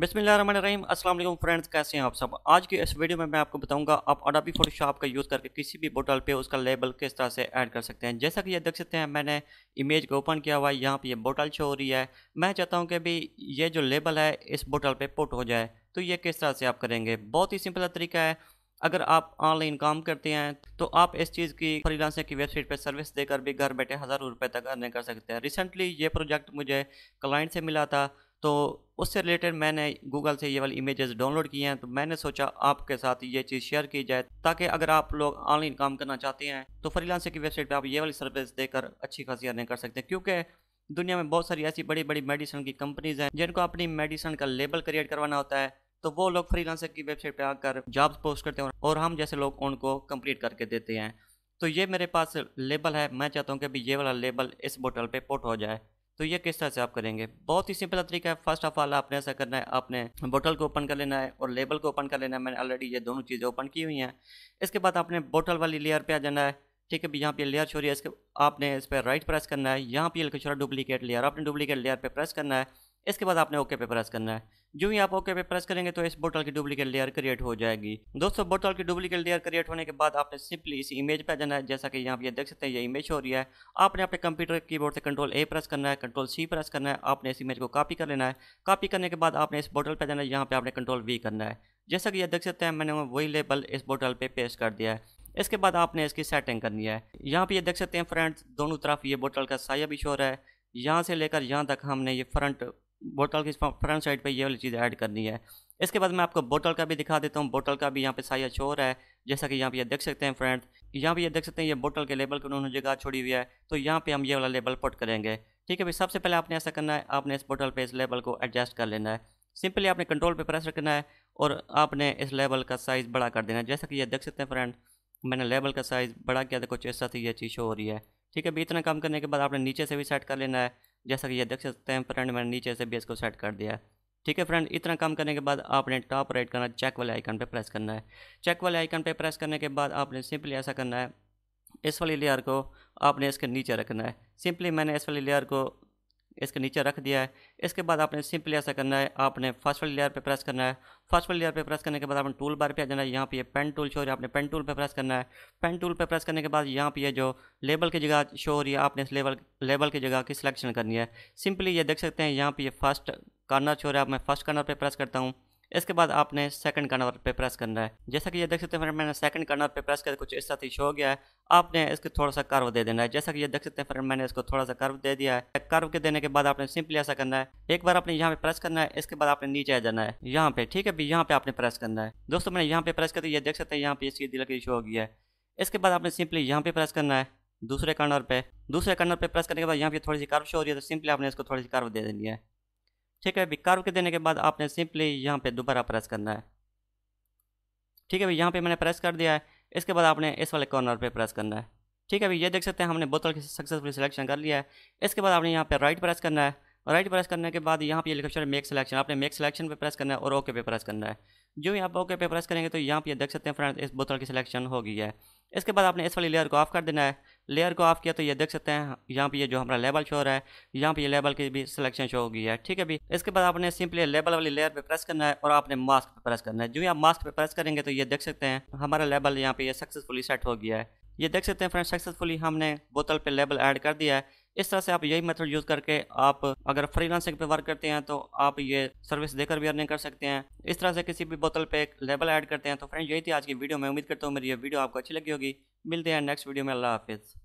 बसमीम असल फ्रेंड्स कैसे हैं आप सब आज की इस वीडियो में मैं आपको बताऊंगा आप अडाबी फोटोशॉप का यूज़ करके किसी भी बोटल पे उसका लेबल किस तरह से ऐड कर सकते हैं जैसा कि ये देख सकते हैं मैंने इमेज को ओपन किया हुआ है यहाँ पे ये बोटल शो हो रही है मैं चाहता हूँ कि भी ये जो लेबल है इस बोटल पर पुट हो जाए तो ये किस तरह से आप करेंगे बहुत ही सिंपल तरीका है अगर आप ऑनलाइन काम करते हैं तो आप इस चीज़ की फ्रीलांसर की वेबसाइट पर सर्विस देकर भी घर बैठे हज़ारों रुपये तक अर्निंग कर सकते हैं रिसेंटली ये प्रोजेक्ट मुझे क्लाइंट से मिला था तो उससे रिलेटेड मैंने गूगल से ये वाली इमेजेस डाउनलोड किए हैं तो मैंने सोचा आपके साथ ये चीज़ शेयर की जाए ताकि अगर आप लोग ऑनलाइन काम करना चाहते हैं तो फ्रीलांसर की वेबसाइट पर आप ये वाली सर्विस देकर अच्छी खासी अर्निंग कर सकते हैं क्योंकि दुनिया में बहुत सारी ऐसी बड़ी बड़ी मेडिसन की कंपनीज हैं जिनको अपनी मेडिसन का लेबल क्रिएट करवाना होता है तो वो लोग फ्रीलांसर की वेबसाइट पर आकर जॉब्स पोस्ट करते हैं और हम जैसे लोग उनको कंप्लीट करके देते हैं तो ये मेरे पास लेबल है मैं चाहता हूँ कि अभी ये वाला लेबल इस बोटल पर पोट हो जाए तो ये किस तरह से आप करेंगे बहुत ही सिंपल तरीका है फर्स्ट ऑफ ऑल आपने ऐसा करना है आपने बोतल को ओपन कर लेना है और लेबल को ओपन कर लेना है मैंने ऑलरेडी ये दोनों चीज़ें ओपन की हुई हैं इसके बाद आपने बोतल वाली लेयर पे आ जाना है ठीक है यहाँ पे लेयर छोड़िए इसके आपने इस पर राइट प्रेस करना है यहाँ पे लिखा छोड़ा डुप्लीकेट लेयर आपने डुप्लीकेट लेयर पर प्रेस करना है इसके बाद आपने ओके पे प्रेस करना है जो ही आप ओके पे प्रेस करेंगे तो इस बोटल की डुप्लीकेट लेयर क्रिएट हो जाएगी दोस्तों बोटल की डुप्लीकेट लेयर क्रिएट होने के बाद आपने सिंपली इस इमेज पे जाना है जैसा कि यहाँ पे देख सकते हैं ये इमेज हो रही है आपने अपने कंप्यूटर कीबोर्ड से कंट्रोल ए प्रेस करना है कंट्रोल सी प्रेस करना है आपने इस इमेज को कॉपी कर लेना है कॉपी करने के बाद आपने इस बोटल पर जाना है यहाँ पर आपने कंट्रोल वी करना है जैसा कि ये देख सकते हैं मैंने वही लेबल इस बोटल पर पेश कर दिया है इसके बाद आपने इसकी सेटिंग करनी है यहाँ पर ये देख सकते हैं फ्रंट दोनों तरफ ये बोटल का साया भी शोर है यहाँ से लेकर यहाँ तक हमने ये फ्रंट बोतल की फ्रंट साइड पे ये वाली चीज़ ऐड करनी है इसके बाद मैं आपको बोतल का भी दिखा देता हूँ बोतल का भी यहाँ पे साइज अच्छा हो रहा है जैसा कि यहाँ पे ये देख सकते हैं फ्रेंड यहाँ पे ये देख सकते हैं ये बोतल के लेबल को उन्होंने जगह छोड़ी हुई है तो यहाँ पे हम ये वाला लेबल पुट करेंगे ठीक है भाई सबसे पहले आपने ऐसा करना है आपने इस बोटल पर इस लेबल को एडजस्ट कर लेना है सिंपली आपने कंट्रोल पर प्रेस रखना है और आपने इस लेबल का साइज़ बड़ा कर देना है जैसा कि यह देख सकते हैं फ्रेंड मैंने लेबल का साइज़ बड़ा किया था कुछ ऐसा थी यह चीज़ हो रही है ठीक है भाई इतना काम करने के बाद आपने नीचे से भी सेट कर लेना है जैसा कि ये देख सकते हैं फ्रेंड मैंने नीचे से बेस को सेट कर दिया है ठीक है फ्रेंड इतना काम करने के बाद आपने टॉप राइट करना चेक वाले आइकन पे प्रेस करना है चेक वाले आइकन पे प्रेस करने के बाद आपने सिंपली ऐसा करना है इस वाली लेयर को आपने इसके नीचे रखना है सिंपली मैंने इस वाली लेयर को इसके नीचे रख दिया है इसके बाद आपने सिंपली ऐसा करना है आपने फर्स्ट वाली लेयर पे प्रेस करना है फर्स्ट वाली लेयर पे प्रेस करने के बाद आपने टूल बार पे आ जाना है यहाँ पे ये पेन टूल शो हो रही है आपने पेन टूल पे प्रेस करना है पेन टूल पे प्रेस करने के बाद यहाँ पे ये जो लेबल की जगह शो हो रही है आपने इस लेबल लेबल की जगह की सिलेक्शन करनी है सिंपली ये देख सकते हैं यहाँ पर ये फर्स्ट कार्नर शो हो रहा है मैं फर्स्ट कार्नर पर प्रेस करता हूँ इसके बाद आपने सेकंड कर्नर पे प्रेस करना है जैसा कि ये देख सकते हैं फ्रेंड मैंने सेकंड कर्नर पे प्रेस करके कुछ इस तरह शो हो गया है आपने इसको थोड़ा सा कर्व दे देना है जैसा कि ये देख सकते हैं फ्रेंड मैंने इसको थोड़ा सा कर्व दे दिया है कर्व के देने के बाद आपने सिंपली ऐसा करना है एक बार आपने यहाँ पे प्रेस करना है इसके बाद आपने नीचे आ जाना है यहाँ पे ठीक है यहाँ पे आपने प्रेस करना है दोस्तों मैंने यहाँ पे प्रेस कर ये देख सकते हैं यहाँ पे इसकी दिल की शो हो गया है इसके बाद आपने सिंपली यहाँ पे प्रेस करना है दूसरे कर्नर पे दूसरे कर्नर पे प्रेस करने के बाद यहाँ पे थोड़ी सी कर्व शो हो रही है तो सिंपली आपने इसको थोड़ी सी कर्व दे देनी है ठीक है अभी के देने के बाद आपने सिंपली यहाँ पे दोबारा प्रेस करना है ठीक है भाई यहाँ पे मैंने प्रेस कर दिया है इसके बाद आपने इस वाले कॉर्नर पे प्रेस करना है ठीक है भाई ये देख सकते हैं हमने बोतल की सक्सेसफुल सिलेक्शन कर लिया है इसके बाद आपने यहाँ पे राइट प्रेस करना है राइट प्रेस करने के बाद यहाँ पे लिखा है मेक सिलेक्शन आपने मेक सिलेक्शन पर प्रेस करना है और ओके पे प्रेस करना है जो यहाँ आप ओके पे प्रेस करेंगे तो यहाँ पे देख सकते हैं फ्रेंड इस बोतल की सिलेक्शन हो गई है इसके बाद आपने इस वाली लेयर को ऑफ कर देना है लेयर को ऑफ किया तो ये देख सकते हैं यहाँ पे ये जो हमारा लेबल शो हो रहा है यहाँ पे ये लेबल की भी सिलेक्शन शो होगी है ठीक है भी इसके बाद आपने सिंपली लेबल वाली लेयर पे प्रेस करना है और आपने मास्क पे प्रेस करना है जो आप मास्क पे प्रेस करेंगे तो ये देख सकते हैं हमारा लेबल यहाँ पे ये सक्सेसफुली सेट हो गया है ये देख सकते हैं फ्रेंड सक्सेसफुली हमने बोतल पे लेबल ऐड कर दिया है इस तरह से आप यही मेथड यूज़ करके आप अगर फ्रीलांसिंग पे वर्क करते हैं तो आप ये सर्विस देकर भी अर्निंग कर सकते हैं इस तरह से किसी भी बोतल पे एक लेबल ऐड करते हैं तो फ्रेंड यही थी आज की वीडियो मैं उम्मीद करता हूँ मेरी ये वीडियो आपको अच्छी लगी होगी मिलते हैं नेक्स्ट वीडियो में अल्लाह हाफिज़